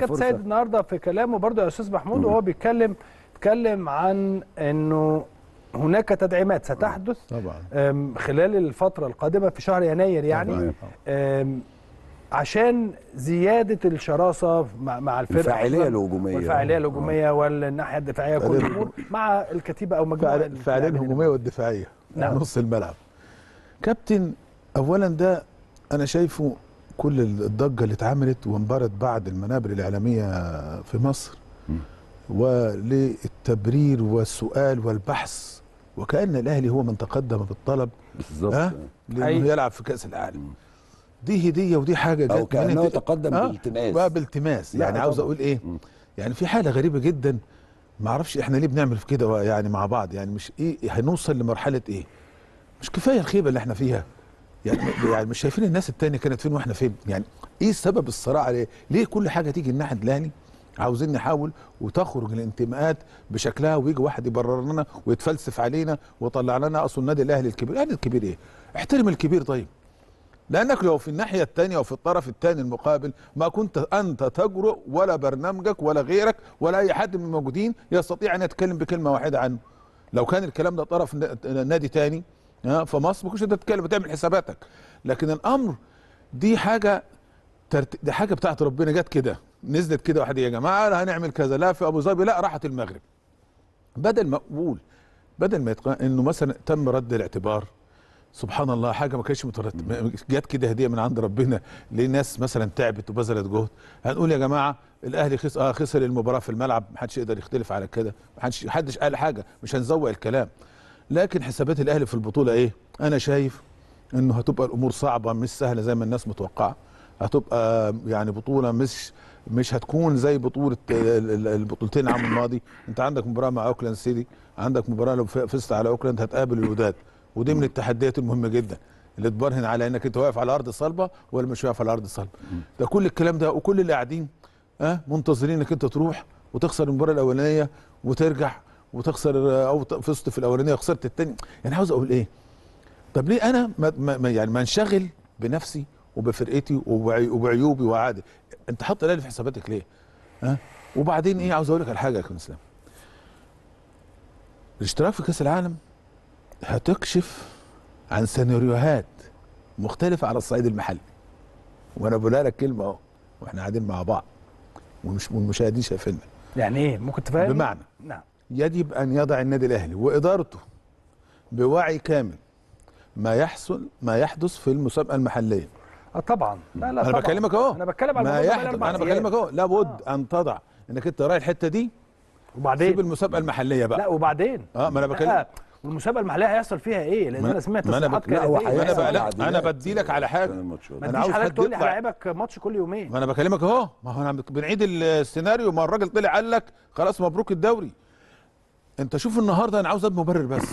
كابتن سيد النهارده في كلامه برضه يا استاذ محمود وهو بيتكلم اتكلم عن انه هناك تدعيمات ستحدث طبعا. خلال الفترة القادمة في شهر يناير يعني طبعا. عشان زيادة الشراسة مع الفرقة الفاعلية الهجومية الفاعليه الهجومية آه. والناحية الدفاعية كل الأمور مع الكتيبة أو مجموعة الفاعلية الهجومية والدفاعية نعم. نص الملعب كابتن أولا ده أنا شايفه كل الضجه اللي اتعملت وانبرت بعد المنابر الاعلاميه في مصر وللتبرير والسؤال والبحث وكان الاهلي هو من تقدم بالطلب بالظبط أه؟ لانه أيوة. يلعب في كاس العالم دي هديه ودي حاجه جت كانه تقدم أه؟ بالتماس آه، بالتماس يعني عاوز اقول ايه يعني في حاله غريبه جدا ما اعرفش احنا ليه بنعمل في كده يعني مع بعض يعني مش ايه هنوصل لمرحله ايه مش كفايه الخيبه اللي احنا فيها يعني يعني مش شايفين الناس التانية كانت فين واحنا فين يعني ايه سبب الصراع ليه ليه كل حاجه تيجي الناحيه الاهلي عاوزين نحاول وتخرج الانتماءات بشكلها ويجي واحد يبرر لنا ويتفلسف علينا ويطلع لنا اصل النادي الاهلي الكبير الاهلي الكبير ايه احترم الكبير طيب لانك لو في الناحيه الثانيه وفي الطرف الثاني المقابل ما كنت انت تجرؤ ولا برنامجك ولا غيرك ولا اي حد من الموجودين يستطيع ان يتكلم بكلمه واحده عنه لو كان الكلام ده طرف نادي ثاني فمصر ما كنتش تتكلم وتعمل حساباتك لكن الامر دي حاجه ترت... دي حاجه بتاعت ربنا جت كده نزلت كده واحد يا جماعه هنعمل كذا لا في ابو ظبي لا راحت المغرب بدل ما اقول بدل ما يتق... انه مثلا تم رد الاعتبار سبحان الله حاجه ما كانتش مترتبه جت كده هديه من عند ربنا لناس مثلا تعبت وبذلت جهد هنقول يا جماعه الاهلي خسر اه خسر المباراه في الملعب ما حدش يقدر يختلف على كده ما حدش حدش قال حاجه مش هنزوق الكلام لكن حسابات الاهلي في البطوله ايه انا شايف انه هتبقى الامور صعبه مش سهله زي ما الناس متوقعه هتبقى يعني بطوله مش مش هتكون زي بطوله البطولتين العام الماضي انت عندك مباراه مع اوكلاند سيتي عندك مباراه لو فزت على اوكلاند هتقابل الوداد ودي من التحديات المهمه جدا اللي تبرهن على انك انت واقف على ارض صلبه ولا مش واقف على ارض صلبه ده كل الكلام ده وكل اللي قاعدين ها منتظرين انك انت تروح وتخسر المباراه الاولانيه وترجع وتخسر او فزت في الاولانيه وخسرت الثانيه يعني عاوز اقول ايه طب ليه انا ما ما يعني ما انشغل بنفسي وبفرقتي وبعيوبي وعادي انت حاطط الاهلي في حساباتك ليه ها وبعدين ايه عاوز اقول لك على حاجه يا كابتن اسلام الاشتراك في كاس العالم هتكشف عن سيناريوهات مختلفه على الصعيد المحلي وانا بقولها لك كلمه اهو واحنا قاعدين مع بعض والمشاهدين شايفيننا يعني ايه ممكن تفهم بمعنى نعم يجب أن يضع النادي الأهلي وإدارته بوعي كامل ما يحصل ما يحدث في المسابقة المحلية اه طبعا لا لا انا طبعاً. بكلمك اهو انا بتكلم على ما يحدث انا بكلمك اهو لابد آه. ان تضع انك انت رايح الحته دي وبعدين سيب المسابقه المحليه بقى لا وبعدين اه ما انا بكلم والمسابقه المحليه هيحصل فيها ايه؟ لان انا سمعت ما انا بك... لا إيه؟ انا بدي لا انا بديلك على حاجه انا عاوز حضرتك تقول لي هلاعبك ماتش كل يومين ما انا بكلمك اهو ما هو انا بنعيد السيناريو ما الراجل طلع قال لك خلاص مبروك الدوري انت شوف النهارده انا عاوز مبرر بس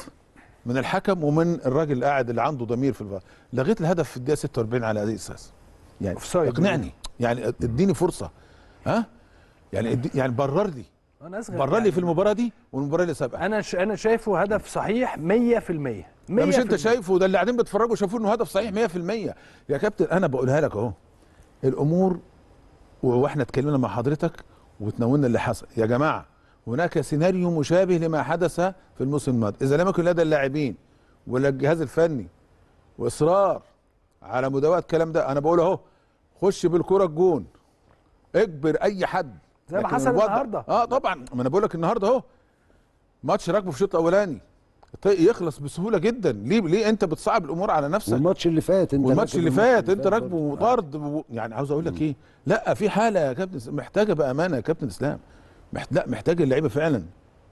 من الحكم ومن الراجل اللي قاعد اللي عنده ضمير في الفار لغيت الهدف في الدقيقه 46 على اي اساس؟ يعني اقنعني يعني اديني فرصه ها؟ يعني يعني برر لي انا اصغر برر لي يعني في المباراه دي والمباراه اللي سابقه انا ش... انا شايفه هدف صحيح 100% 100% مش انت شايفه ده اللي قاعدين بيتفرجوا شافوه انه هدف صحيح 100% يا كابتن انا بقولها لك اهو الامور واحنا اتكلمنا مع حضرتك وتناولنا اللي حصل يا جماعه هناك سيناريو مشابه لما حدث في الموسم الماضي اذا لم يكن لدى اللاعبين ولا الجهاز الفني واصرار على مداواه الكلام ده انا بقول اهو خش بالكره الجون اجبر اي حد زي ما حصل النهارده اه طبعا ما انا بقول لك النهارده اهو ماتش راكبه في الشوط الاولاني يخلص بسهوله جدا ليه ليه انت بتصعب الامور على نفسك والماتش اللي فات انت والماتش اللي فات انت راكبه طرد يعني عاوز اقول لك ايه لا في حاله يا كابتن محتاجه بامانه يا كابتن اسلام محت... لا محتاج اللعيبه فعلا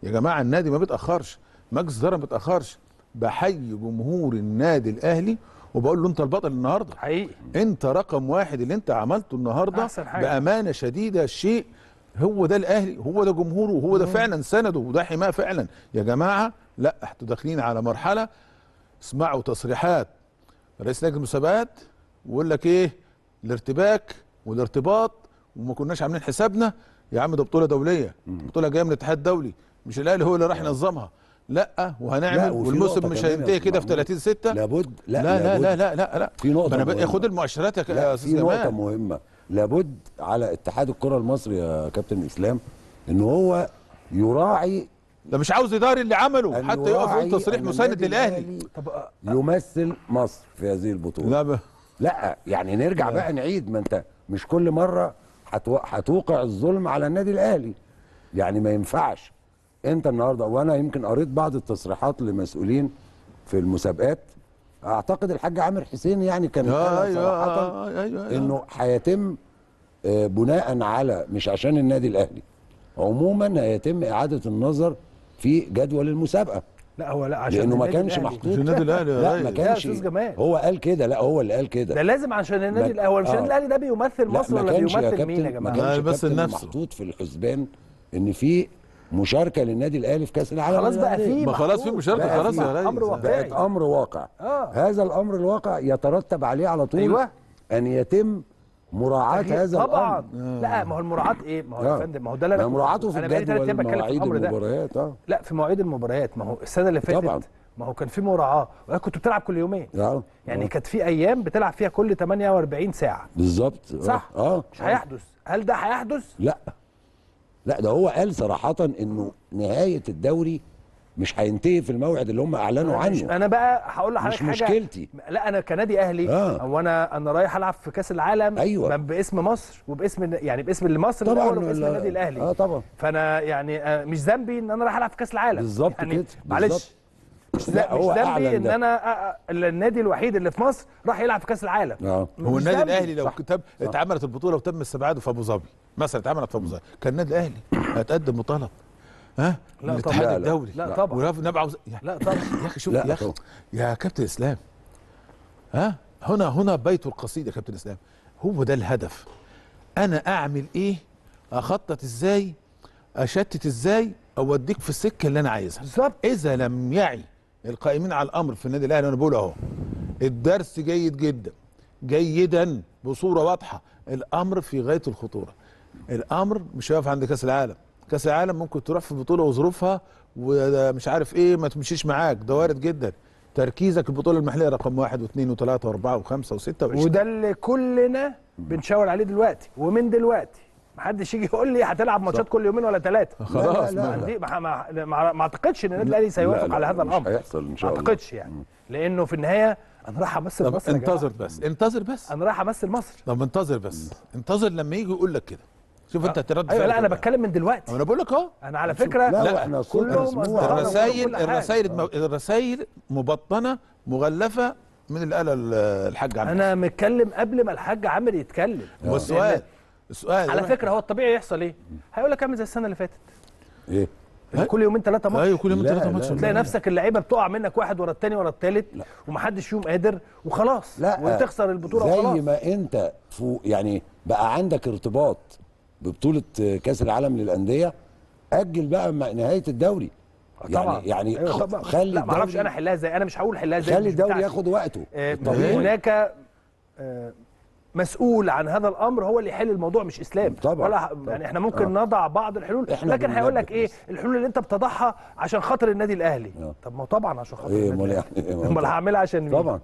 يا جماعه النادي ما بيتاخرش مجلس الاداره ما بيتاخرش بحيي جمهور النادي الاهلي وبقول له انت البطل النهارده حقيقي انت رقم واحد اللي انت عملته النهارده بامانه شديده شيء هو ده الاهلي هو ده جمهوره وهو ده فعلا سنده وده حماه فعلا يا جماعه لا احنا داخلين على مرحله اسمعوا تصريحات رئيس لجنه المسابقات ويقول لك ايه الارتباك والارتباط وما كناش عاملين حسابنا يا عم ده بطوله دوليه بطوله جايه من الاتحاد الدولي مش الاهلي هو اللي راح ينظمها لا وهنعمل والموسم مش هينتهي كده في 30 6 لابد لا لا لا لا لا, لا, لا. في نقطه انا بقى خد المؤشرات يا استاذ في نقطه مهمه لابد على اتحاد الكره المصري يا كابتن اسلام ان هو يراعي ده مش عاوز يداري اللي عمله حتى يقف يقول تصريح مساند للاهلي آه، يمثل مصر في هذه البطوله لا لا يعني نرجع لا. بقى نعيد ما انت مش كل مره هتوقع الظلم على النادي الاهلي يعني ما ينفعش انت النهارده وانا يمكن قريت بعض التصريحات لمسؤولين في المسابقات اعتقد الحاج عامر حسين يعني كان آه أيوة صراحه آه، آه، أيوة أيوة انه هيتم آه، بناء على مش عشان النادي الاهلي عموما هيتم اعاده النظر في جدول المسابقه لا هو لا عشان لانه ما كانش محطوط النادي الاهلي لا ما أيوه. كانش هو قال كده لا هو اللي قال كده ده لازم عشان النادي الاهلي مش آه. النادي الاهلي ده بيمثل مصر ولا بيمثل مين يا جماعه ما كانش بس نفسه محطوط في الحسبان ان في مشاركه للنادي الاهلي في كاس العالم خلاص بقى في ما خلاص في مشاركه خلاص يا ريس امر واقع بقت امر واقع آه. هذا الامر الواقع يترتب عليه على طول أيوة. ان يتم مراعاة هذا طبعا آه. لا ما هو المراعاة ايه؟ ما هو يا آه. فندم ما هو ده اللي انا مراعاته في الجدول مواعيد المباريات اه لا في مواعيد المباريات ما هو السنة اللي فاتت طبعا ما هو كان في مراعاه وانا كنت بتلعب كل يومين آه. يعني آه. كانت في ايام بتلعب فيها كل 48 ساعه بالظبط آه. صح اه مش هيحدث هل ده هيحدث لا لا ده هو قال صراحه انه نهايه الدوري مش هينتهي في الموعد اللي هم اعلنوا أنا عنه انا بقى هقول لحضرتك مش حاجه مشكلتي لا انا كنادي اهلي آه. هو انا انا رايح العب في كاس العالم أيوة. باسم مصر وباسم يعني باسم مصر طبعا وباسم النادي الاهلي اه طبعا فانا يعني آه، مش ذنبي ان انا رايح العب في كاس العالم بالظبط يعني كده معلش مش هو مش ذنبي ان انا آه، آه، النادي الوحيد اللي في مصر راح يلعب في كاس العالم آه. هو النادي الاهلي لو كتب اتعملت البطوله وتم استبعاده في ابو ظبي مثلا اتعملت في ابو ظبي كان النادي الاهلي هتقدم مطالب ها لا الاتحاد طبعا. الدولي لا, لا طبعا ونبع وز... يا... لا طبعا يا اخي شوف يا اخي يا كابتن اسلام ها هنا هنا بيت القصيده يا كابتن اسلام هو ده الهدف انا اعمل ايه اخطط ازاي اشتت ازاي اوديك في السكه اللي انا عايزها بالظبط اذا لم يعي القائمين على الامر في النادي الاهلي انا بقول اهو الدرس جيد جدا جيدا بصوره واضحه الامر في غايه الخطوره الامر مش هيقف عند كاس العالم كاس العالم ممكن تروح في بطوله وظروفها ومش عارف ايه ما تمشيش معاك ده وارد جدا تركيزك البطوله المحليه رقم واحد واثنين وثلاثه واربعه وخمسه وسته وعشرين وده اللي كلنا بنشاور عليه دلوقتي ومن دلوقتي محدش يجي يقول لي هتلعب ماتشات كل يومين ولا ثلاثه خلاص لا لا, ما, ما, ما, ما اعتقدش ان النادي الاهلي سيوافق على هذا الامر مش هيحصل ان شاء الله ما اعتقدش يعني مم. لانه في النهايه انا رايح امثل مصر انتظر بس انتظر بس انا رايح امثل مصر طب انتظر بس انتظر لما يجي يقول لك كده شوف انت ترد ايوه لا انا بتكلم من دلوقتي انا بقول لك اه انا على فكره لا, لا احنا كل الرسائل الرسائل الرسائل مبطنه مغلفه من اللي قالها الحاج عامر انا متكلم قبل ما الحاج عامر يتكلم آه. هو السؤال على فكره هو الطبيعي يحصل ايه؟ هيقول لك اعمل زي السنه اللي فاتت ايه كل يومين ثلاثه ماتش ايوه كل يومين ثلاثه ماتش تلاقي نفسك اللعيبه بتقع منك واحد ورا الثاني ورا الثالث ومحدش فيهم قادر وخلاص لا وتخسر البطوله وخلاص زي ما انت فوق يعني بقى عندك ارتباط ببطوله كاس العالم للانديه اجل بقى نهايه الدوري طبعا يعني يعني أيوة طبعا. خلي لا معرفش انا احلها ازاي انا مش هقول احلها ازاي خلي الدوري ياخد وقته آه هناك آه مسؤول عن هذا الامر هو اللي يحل الموضوع مش اسلام طبعا ولا طبعا. يعني احنا ممكن آه. نضع بعض الحلول إحنا لكن هيقول لك ايه الحلول اللي انت بتضعها عشان خاطر النادي الاهلي آه. طب ما طبعا عشان خاطر إيه النادي امال يعني إيه، امال هعملها عشان مين طبعا